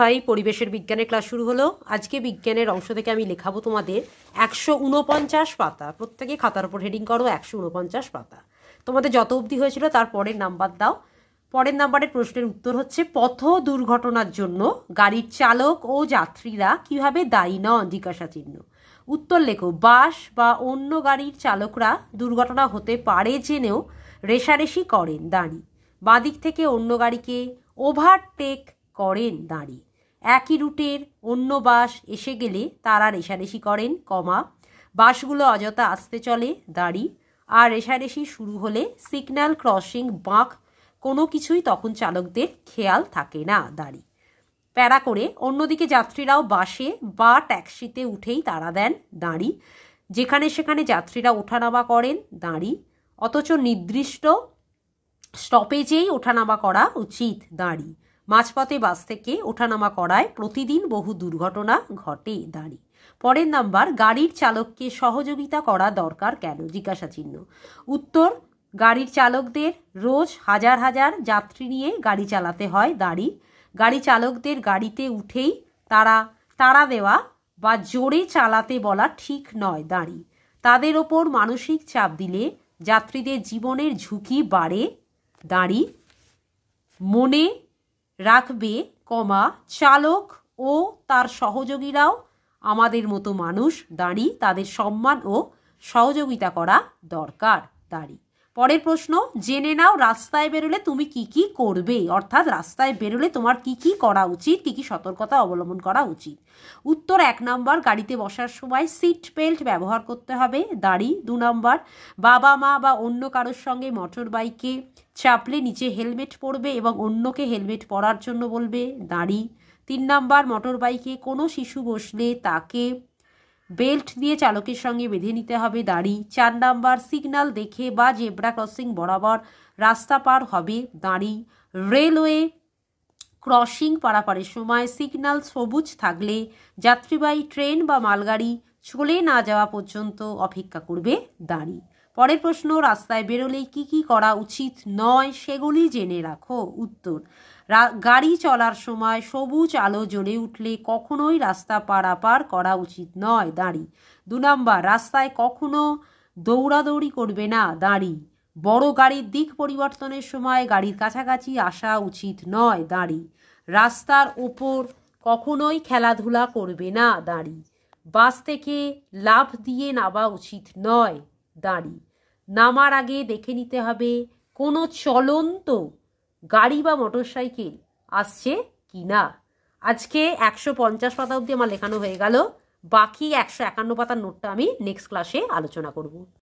তাই পরিবেশের বিজ্ঞানের ক্লাস শুরু হলো আজকে বিজ্ঞানের অংশ থেকে আমি লেখাবো তোমাদের একশো উনপঞ্চাশ পাতা প্রত্যেকে খাতার উপর হেডিং করো একশো উনপঞ্চাশ পাতা তোমাদের যত অবধি হয়েছিল তার পরের নাম্বার দাও পরের নাম্বারের প্রশ্নের উত্তর হচ্ছে পথ দুর্ঘটনার জন্য গাড়ির চালক ও যাত্রীরা কিভাবে দায়ী নন জিজ্ঞাসা চিহ্ন উত্তর লেখো বাস বা অন্য গাড়ির চালকরা দুর্ঘটনা হতে পারে জেনেও রেশারেশি করেন দাঁড়ি বাঁদিক থেকে অন্য গাড়িকে ওভারটেক করেন দাঁড়ি একই রুটের অন্য বাস এসে গেলে তারা রেশারেশি করেন কমা বাসগুলো অযথা আসতে চলে দাঁড়ি আর রেশারেশি শুরু হলে সিগন্যাল ক্রসিং বাঁক কোনো কিছুই তখন চালকদের খেয়াল থাকে না দাঁড়ি প্যারা করে অন্যদিকে যাত্রীরাও বাসে বা ট্যাক্সিতে উঠেই তারা দেন দাঁড়ি যেখানে সেখানে যাত্রীরা ওঠানামা করেন দাঁড়ি অথচ নির্দিষ্ট স্টপেজেই ওঠানামা করা উচিত দাঁড়ি মাঝপথে বাস থেকে ওঠানামা করায় প্রতিদিন বহু দুর্ঘটনা ঘটে দাঁড়ি পরের নাম্বার গাড়ির চালককে সহযোগিতা করা দরকার কেন জিজ্ঞাসা চিহ্ন উত্তর গাড়ির চালকদের রোজ হাজার হাজার যাত্রী নিয়ে গাড়ি চালাতে হয় দাঁড়ি গাড়ি চালকদের গাড়িতে উঠেই তারা তাড়া দেওয়া বা জোরে চালাতে বলা ঠিক নয় দাঁড়ি তাদের ওপর মানসিক চাপ দিলে যাত্রীদের জীবনের ঝুঁকি বাড়ে দাঁড়ি মনে রাখবে কমা চালক ও তার সহযোগীরাও আমাদের মতো মানুষ দাঁড়ি তাদের সম্মান ও সহযোগিতা করা দরকার দাঁড়ি পরের প্রশ্ন জেনে নাও রাস্তায় বেরোলে তুমি কি কি করবে অর্থাৎ রাস্তায় বেরোলে তোমার কি কি করা উচিত কি কি সতর্কতা অবলম্বন করা উচিত উত্তর এক নম্বর গাড়িতে বসার সময় সিট বেল্ট ব্যবহার করতে হবে দাড়ি দু নম্বর বাবা মা বা অন্য কারোর সঙ্গে মোটর বাইকে চাপলে নিচে হেলমেট পরবে এবং অন্যকে হেলমেট পরার জন্য বলবে দাঁড়ি তিন নম্বর মোটর বাইকে কোনো শিশু বসলে তাকে বেল্ট দিয়ে চালকের সঙ্গে বেঁধে নিতে হবে দাড়ি চার নাম্বার সিগন্যাল দেখে বা জেব্রা ক্রসিং বরাবর রাস্তা পার হবে দাঁড়ি রেলওয়ে ক্রসিং পারাপারের সময় সিগন্যাল সবুজ থাকলে যাত্রীবাহী ট্রেন বা মালগাড়ি চলে না যাওয়া পর্যন্ত অপেক্ষা করবে দাঁড়িয়ে পরের প্রশ্ন রাস্তায় বেরোলে কি কি করা উচিত নয় সেগুলি জেনে রাখো উত্তর গাড়ি চলার সময় সবুজ আলো জ্বলে উঠলে কখনোই রাস্তা পারাপার করা উচিত নয় দাঁড়ি দু নম্বর রাস্তায় কখনো দৌড়াদৌড়ি করবে না দাঁড়ি বড় গাড়ির দিক পরিবর্তনের সময় গাড়ির কাছাকাছি আসা উচিত নয় দাঁড়ি রাস্তার ওপর কখনোই খেলাধুলা করবে না দাঁড়ি বাস থেকে লাভ দিয়ে নামা উচিত নয় দাঁড়ি নামার আগে দেখে নিতে হবে কোনো চলন্ত গাড়ি বা মোটর সাইকেল আসছে কি না আজকে একশো পঞ্চাশ পাতা অবধি আমার লেখানো হয়ে গেল বাকি একশো একান্ন পাতার নোটটা আমি নেক্সট ক্লাসে আলোচনা করব